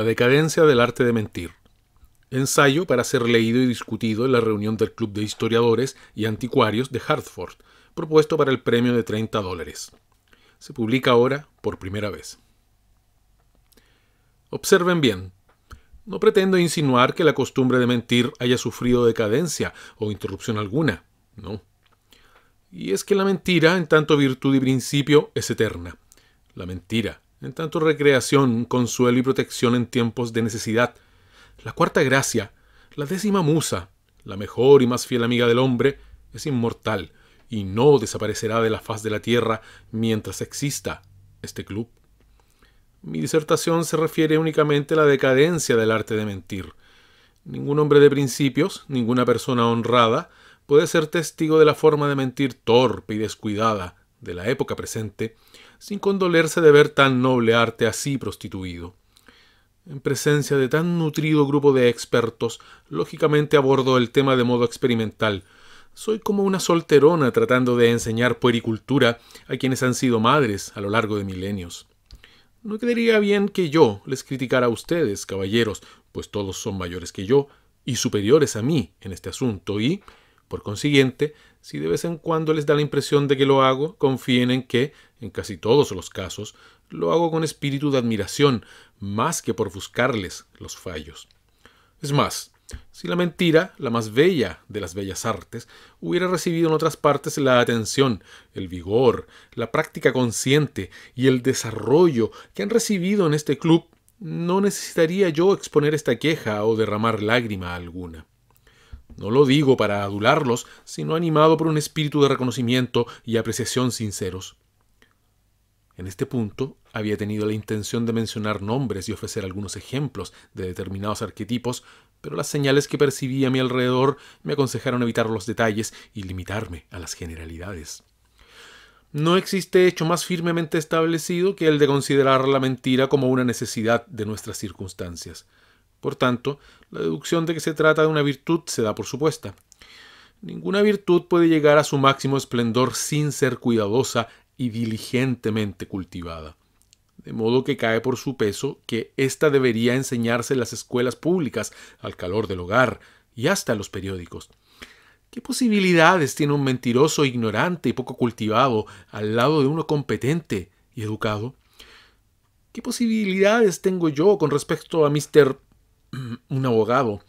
La decadencia del arte de mentir. Ensayo para ser leído y discutido en la reunión del Club de Historiadores y Anticuarios de Hartford, propuesto para el premio de 30 dólares. Se publica ahora por primera vez. Observen bien. No pretendo insinuar que la costumbre de mentir haya sufrido decadencia o interrupción alguna. No. Y es que la mentira, en tanto virtud y principio, es eterna. La mentira, en tanto recreación, consuelo y protección en tiempos de necesidad, la cuarta gracia, la décima musa, la mejor y más fiel amiga del hombre, es inmortal y no desaparecerá de la faz de la tierra mientras exista este club. Mi disertación se refiere únicamente a la decadencia del arte de mentir. Ningún hombre de principios, ninguna persona honrada, puede ser testigo de la forma de mentir torpe y descuidada de la época presente, sin condolerse de ver tan noble arte así prostituido. En presencia de tan nutrido grupo de expertos, lógicamente abordo el tema de modo experimental. Soy como una solterona tratando de enseñar puericultura a quienes han sido madres a lo largo de milenios. No quedaría bien que yo les criticara a ustedes, caballeros, pues todos son mayores que yo y superiores a mí en este asunto, y, por consiguiente, si de vez en cuando les da la impresión de que lo hago, confíen en que, en casi todos los casos, lo hago con espíritu de admiración, más que por buscarles los fallos. Es más, si la mentira, la más bella de las bellas artes, hubiera recibido en otras partes la atención, el vigor, la práctica consciente y el desarrollo que han recibido en este club, no necesitaría yo exponer esta queja o derramar lágrima alguna. No lo digo para adularlos, sino animado por un espíritu de reconocimiento y apreciación sinceros. En este punto había tenido la intención de mencionar nombres y ofrecer algunos ejemplos de determinados arquetipos, pero las señales que percibí a mi alrededor me aconsejaron evitar los detalles y limitarme a las generalidades. No existe hecho más firmemente establecido que el de considerar la mentira como una necesidad de nuestras circunstancias. Por tanto, la deducción de que se trata de una virtud se da por supuesta. Ninguna virtud puede llegar a su máximo esplendor sin ser cuidadosa y diligentemente cultivada. De modo que cae por su peso que ésta debería enseñarse en las escuelas públicas, al calor del hogar y hasta en los periódicos. ¿Qué posibilidades tiene un mentiroso ignorante y poco cultivado al lado de uno competente y educado? ¿Qué posibilidades tengo yo con respecto a Mr. un abogado.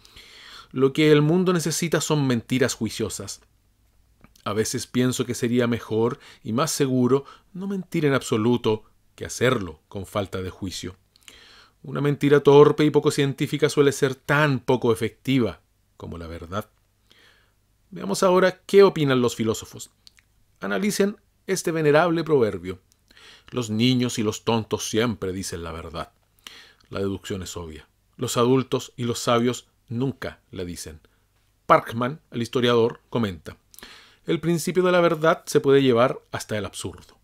Lo que el mundo necesita son mentiras juiciosas. A veces pienso que sería mejor y más seguro no mentir en absoluto que hacerlo con falta de juicio. Una mentira torpe y poco científica suele ser tan poco efectiva como la verdad. Veamos ahora qué opinan los filósofos. Analicen este venerable proverbio. Los niños y los tontos siempre dicen la verdad. La deducción es obvia. Los adultos y los sabios nunca la dicen. Parkman, el historiador, comenta, el principio de la verdad se puede llevar hasta el absurdo.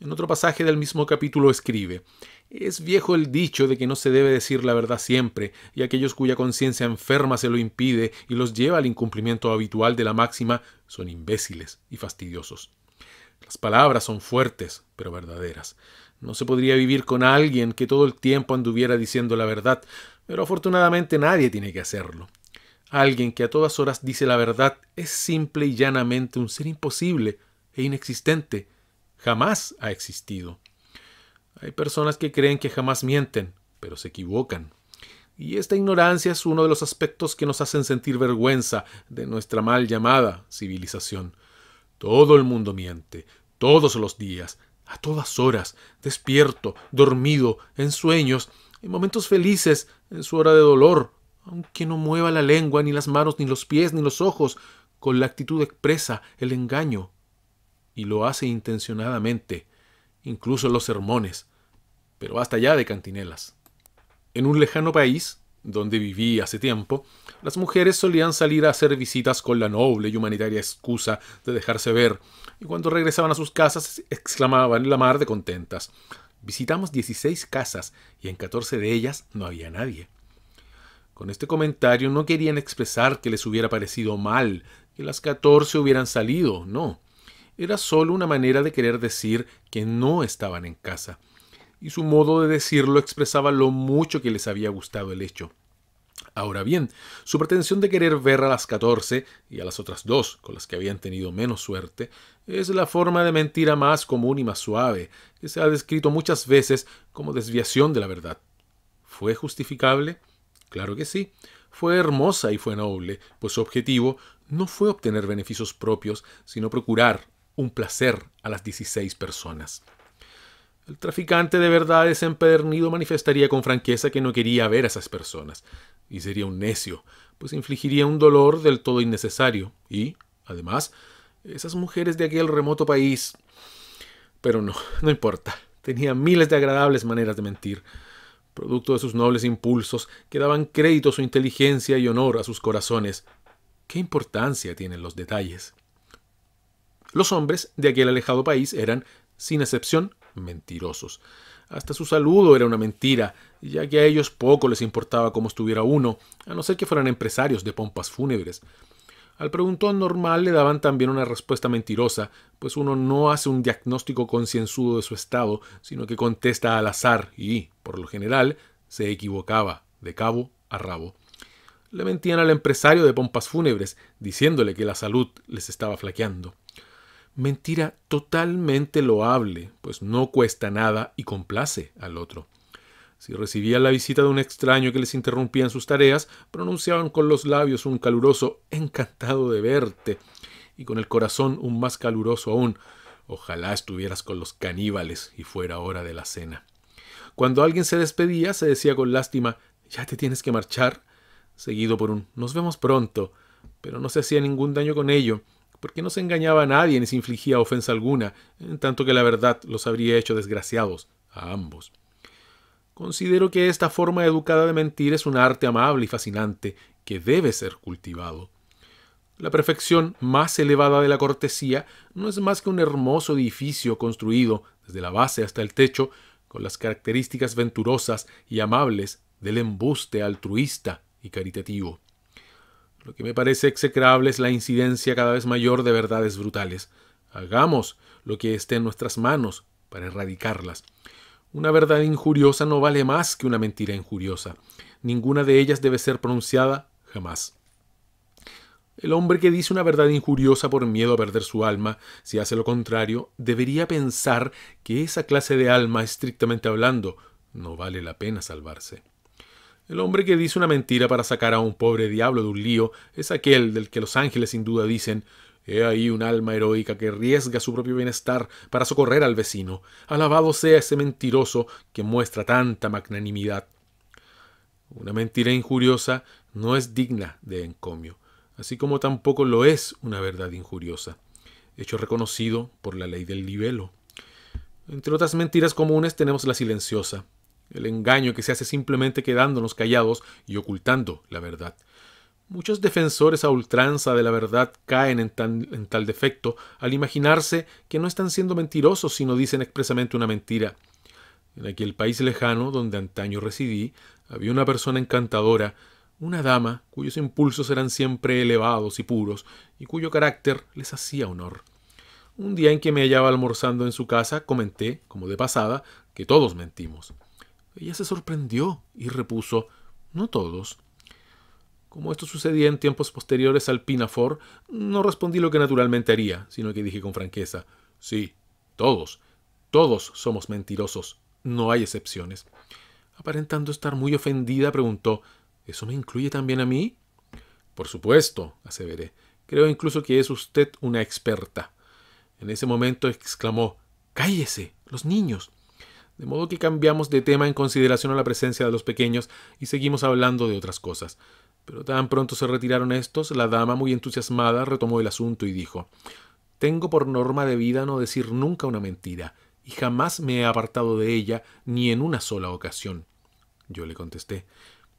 En otro pasaje del mismo capítulo escribe, es viejo el dicho de que no se debe decir la verdad siempre, y aquellos cuya conciencia enferma se lo impide y los lleva al incumplimiento habitual de la máxima son imbéciles y fastidiosos. Las palabras son fuertes, pero verdaderas. No se podría vivir con alguien que todo el tiempo anduviera diciendo la verdad, pero afortunadamente nadie tiene que hacerlo. Alguien que a todas horas dice la verdad es simple y llanamente un ser imposible e inexistente. Jamás ha existido. Hay personas que creen que jamás mienten, pero se equivocan. Y esta ignorancia es uno de los aspectos que nos hacen sentir vergüenza de nuestra mal llamada civilización. Todo el mundo miente, todos los días, a todas horas, despierto, dormido, en sueños, en momentos felices, en su hora de dolor, aunque no mueva la lengua, ni las manos, ni los pies, ni los ojos, con la actitud expresa, el engaño. Y lo hace intencionadamente, incluso en los sermones. Pero hasta ya de cantinelas. En un lejano país, donde viví hace tiempo, las mujeres solían salir a hacer visitas con la noble y humanitaria excusa de dejarse ver, y cuando regresaban a sus casas exclamaban la mar de contentas. Visitamos 16 casas y en 14 de ellas no había nadie. Con este comentario no querían expresar que les hubiera parecido mal, que las 14 hubieran salido, no. Era solo una manera de querer decir que no estaban en casa. Y su modo de decirlo expresaba lo mucho que les había gustado el hecho. Ahora bien, su pretensión de querer ver a las catorce, y a las otras dos, con las que habían tenido menos suerte, es la forma de mentira más común y más suave, que se ha descrito muchas veces como desviación de la verdad. ¿Fue justificable? Claro que sí. Fue hermosa y fue noble, pues su objetivo no fue obtener beneficios propios, sino procurar un placer a las dieciséis personas. El traficante de verdades empedernido manifestaría con franqueza que no quería ver a esas personas, y sería un necio, pues infligiría un dolor del todo innecesario, y, además, esas mujeres de aquel remoto país... Pero no, no importa, tenía miles de agradables maneras de mentir, producto de sus nobles impulsos que daban crédito a su inteligencia y honor a sus corazones. ¿Qué importancia tienen los detalles? Los hombres de aquel alejado país eran, sin excepción, mentirosos. Hasta su saludo era una mentira, ya que a ellos poco les importaba cómo estuviera uno, a no ser que fueran empresarios de pompas fúnebres. Al preguntón normal le daban también una respuesta mentirosa, pues uno no hace un diagnóstico concienzudo de su estado, sino que contesta al azar y, por lo general, se equivocaba de cabo a rabo. Le mentían al empresario de pompas fúnebres, diciéndole que la salud les estaba flaqueando mentira totalmente loable, pues no cuesta nada y complace al otro. Si recibían la visita de un extraño que les interrumpía en sus tareas, pronunciaban con los labios un caluroso encantado de verte y con el corazón un más caluroso aún ojalá estuvieras con los caníbales y fuera hora de la cena. Cuando alguien se despedía, se decía con lástima ya te tienes que marchar, seguido por un nos vemos pronto, pero no se hacía ningún daño con ello, porque no se engañaba a nadie ni se infligía ofensa alguna, en tanto que la verdad los habría hecho desgraciados a ambos. Considero que esta forma educada de mentir es un arte amable y fascinante que debe ser cultivado. La perfección más elevada de la cortesía no es más que un hermoso edificio construido desde la base hasta el techo con las características venturosas y amables del embuste altruista y caritativo. Lo que me parece execrable es la incidencia cada vez mayor de verdades brutales. Hagamos lo que esté en nuestras manos para erradicarlas. Una verdad injuriosa no vale más que una mentira injuriosa. Ninguna de ellas debe ser pronunciada jamás. El hombre que dice una verdad injuriosa por miedo a perder su alma, si hace lo contrario, debería pensar que esa clase de alma, estrictamente hablando, no vale la pena salvarse. El hombre que dice una mentira para sacar a un pobre diablo de un lío es aquel del que los ángeles sin duda dicen He ahí un alma heroica que riesga su propio bienestar para socorrer al vecino. Alabado sea ese mentiroso que muestra tanta magnanimidad. Una mentira injuriosa no es digna de encomio, así como tampoco lo es una verdad injuriosa, hecho reconocido por la ley del libelo. Entre otras mentiras comunes tenemos la silenciosa, el engaño que se hace simplemente quedándonos callados y ocultando la verdad. Muchos defensores a ultranza de la verdad caen en, tal defecto al imaginarse que no están siendo mentirosos si no dicen expresamente una mentira. En aquel país lejano donde antaño residí, había una persona encantadora, una dama cuyos impulsos eran siempre elevados y puros y cuyo carácter les hacía honor. Un día en que me hallaba almorzando en su casa, comenté, como de pasada, que todos mentimos. Ella se sorprendió y repuso, no todos. Como esto sucedía en tiempos posteriores al pinafor, no respondí lo que naturalmente haría, sino que dije con franqueza, sí, todos, todos somos mentirosos, no hay excepciones. Aparentando estar muy ofendida, preguntó, ¿eso me incluye también a mí? Por supuesto, aseveré, creo incluso que es usted una experta. En ese momento exclamó, Cállese, los niños. De modo que cambiamos de tema en consideración a la presencia de los pequeños y seguimos hablando de otras cosas. Pero tan pronto se retiraron estos, la dama, muy entusiasmada, retomó el asunto y dijo Tengo por norma de vida no decir nunca una mentira, y jamás me he apartado de ella ni en una sola ocasión. Yo le contesté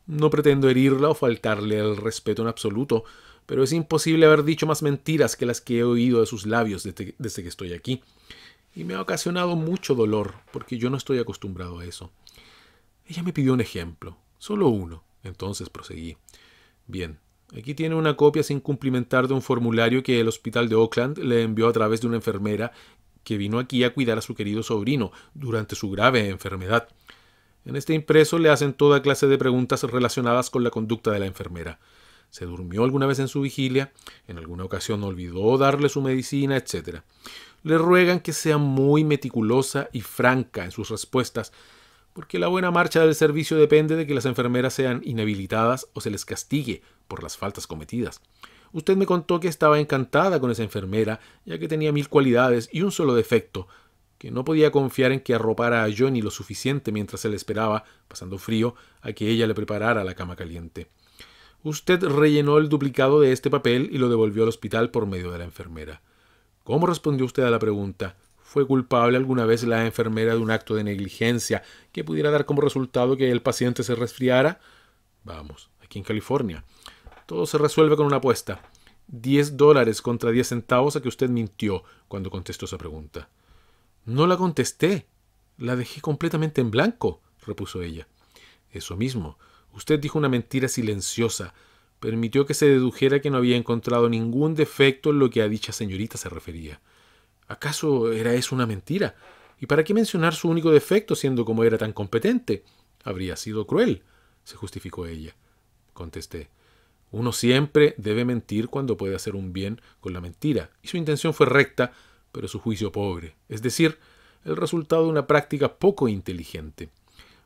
No pretendo herirla o faltarle el respeto en absoluto, pero es imposible haber dicho más mentiras que las que he oído de sus labios desde que estoy aquí y me ha ocasionado mucho dolor porque yo no estoy acostumbrado a eso. Ella me pidió un ejemplo, solo uno. Entonces proseguí. Bien, aquí tiene una copia sin cumplimentar de un formulario que el hospital de Oakland le envió a través de una enfermera que vino aquí a cuidar a su querido sobrino durante su grave enfermedad. En este impreso le hacen toda clase de preguntas relacionadas con la conducta de la enfermera. ¿Se durmió alguna vez en su vigilia? ¿En alguna ocasión olvidó darle su medicina? etcétera le ruegan que sea muy meticulosa y franca en sus respuestas, porque la buena marcha del servicio depende de que las enfermeras sean inhabilitadas o se les castigue por las faltas cometidas. Usted me contó que estaba encantada con esa enfermera, ya que tenía mil cualidades y un solo defecto, que no podía confiar en que arropara a Johnny lo suficiente mientras él esperaba, pasando frío, a que ella le preparara la cama caliente. Usted rellenó el duplicado de este papel y lo devolvió al hospital por medio de la enfermera. ¿Cómo respondió usted a la pregunta? ¿Fue culpable alguna vez la enfermera de un acto de negligencia que pudiera dar como resultado que el paciente se resfriara? Vamos, aquí en California. Todo se resuelve con una apuesta. Diez dólares contra diez centavos a que usted mintió cuando contestó esa pregunta. No la contesté. La dejé completamente en blanco, repuso ella. Eso mismo. Usted dijo una mentira silenciosa, permitió que se dedujera que no había encontrado ningún defecto en lo que a dicha señorita se refería. ¿Acaso era eso una mentira? ¿Y para qué mencionar su único defecto siendo como era tan competente? Habría sido cruel, se justificó ella. Contesté. Uno siempre debe mentir cuando puede hacer un bien con la mentira, y su intención fue recta, pero su juicio pobre, es decir, el resultado de una práctica poco inteligente.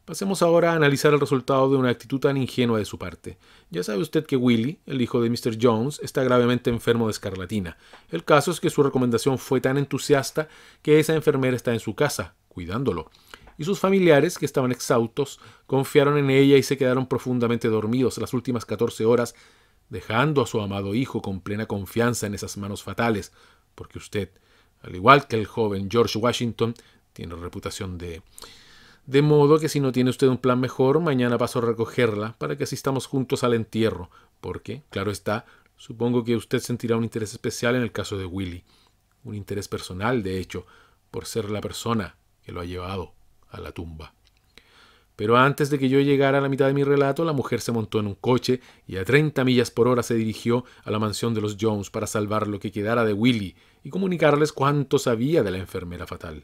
Pasemos ahora a analizar el resultado de una actitud tan ingenua de su parte. Ya sabe usted que Willy, el hijo de Mr. Jones, está gravemente enfermo de escarlatina. El caso es que su recomendación fue tan entusiasta que esa enfermera está en su casa, cuidándolo. Y sus familiares, que estaban exhaustos, confiaron en ella y se quedaron profundamente dormidos las últimas 14 horas, dejando a su amado hijo con plena confianza en esas manos fatales, porque usted, al igual que el joven George Washington, tiene reputación de de modo que si no tiene usted un plan mejor, mañana paso a recogerla para que asistamos juntos al entierro, porque, claro está, supongo que usted sentirá un interés especial en el caso de Willy, un interés personal, de hecho, por ser la persona que lo ha llevado a la tumba. Pero antes de que yo llegara a la mitad de mi relato, la mujer se montó en un coche y a treinta millas por hora se dirigió a la mansión de los Jones para salvar lo que quedara de Willy y comunicarles cuánto sabía de la enfermera fatal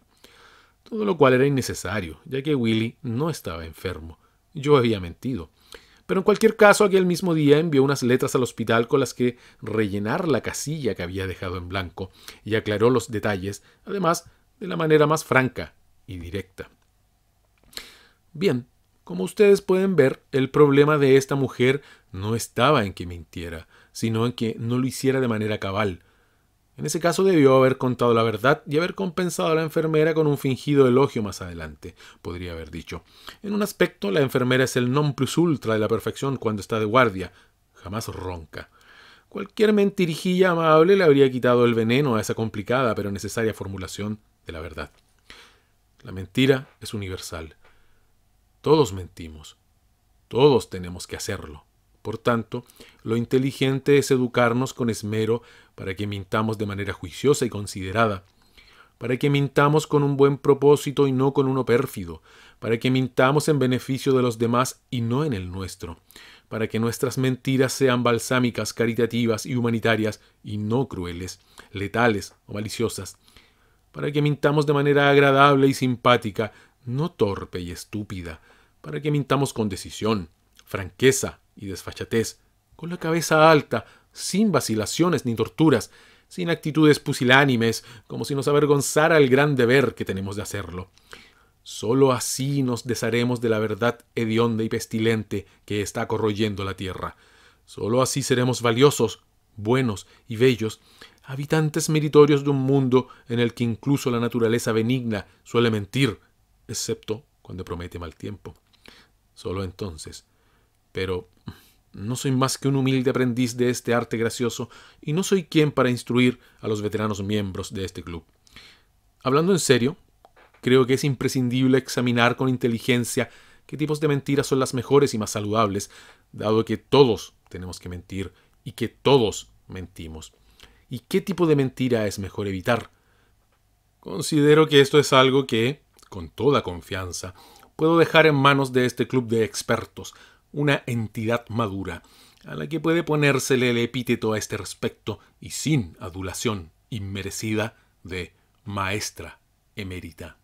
todo lo cual era innecesario, ya que Willy no estaba enfermo. Yo había mentido. Pero en cualquier caso, aquel mismo día envió unas letras al hospital con las que rellenar la casilla que había dejado en blanco y aclaró los detalles, además de la manera más franca y directa. Bien, como ustedes pueden ver, el problema de esta mujer no estaba en que mintiera, sino en que no lo hiciera de manera cabal, en ese caso debió haber contado la verdad y haber compensado a la enfermera con un fingido elogio más adelante, podría haber dicho. En un aspecto, la enfermera es el non plus ultra de la perfección cuando está de guardia, jamás ronca. Cualquier mentirijilla amable le habría quitado el veneno a esa complicada pero necesaria formulación de la verdad. La mentira es universal. Todos mentimos. Todos tenemos que hacerlo. Por tanto, lo inteligente es educarnos con esmero para que mintamos de manera juiciosa y considerada, para que mintamos con un buen propósito y no con uno pérfido, para que mintamos en beneficio de los demás y no en el nuestro, para que nuestras mentiras sean balsámicas, caritativas y humanitarias y no crueles, letales o maliciosas, para que mintamos de manera agradable y simpática, no torpe y estúpida, para que mintamos con decisión, franqueza, y desfachatez, con la cabeza alta, sin vacilaciones ni torturas, sin actitudes pusilánimes, como si nos avergonzara el gran deber que tenemos de hacerlo. Solo así nos desharemos de la verdad hedionda y pestilente que está corroyendo la tierra. Solo así seremos valiosos, buenos y bellos, habitantes meritorios de un mundo en el que incluso la naturaleza benigna suele mentir, excepto cuando promete mal tiempo. Solo entonces pero no soy más que un humilde aprendiz de este arte gracioso y no soy quien para instruir a los veteranos miembros de este club. Hablando en serio, creo que es imprescindible examinar con inteligencia qué tipos de mentiras son las mejores y más saludables, dado que todos tenemos que mentir y que todos mentimos. ¿Y qué tipo de mentira es mejor evitar? Considero que esto es algo que, con toda confianza, puedo dejar en manos de este club de expertos, una entidad madura, a la que puede ponérsele el epíteto a este respecto y sin adulación inmerecida de maestra emérita.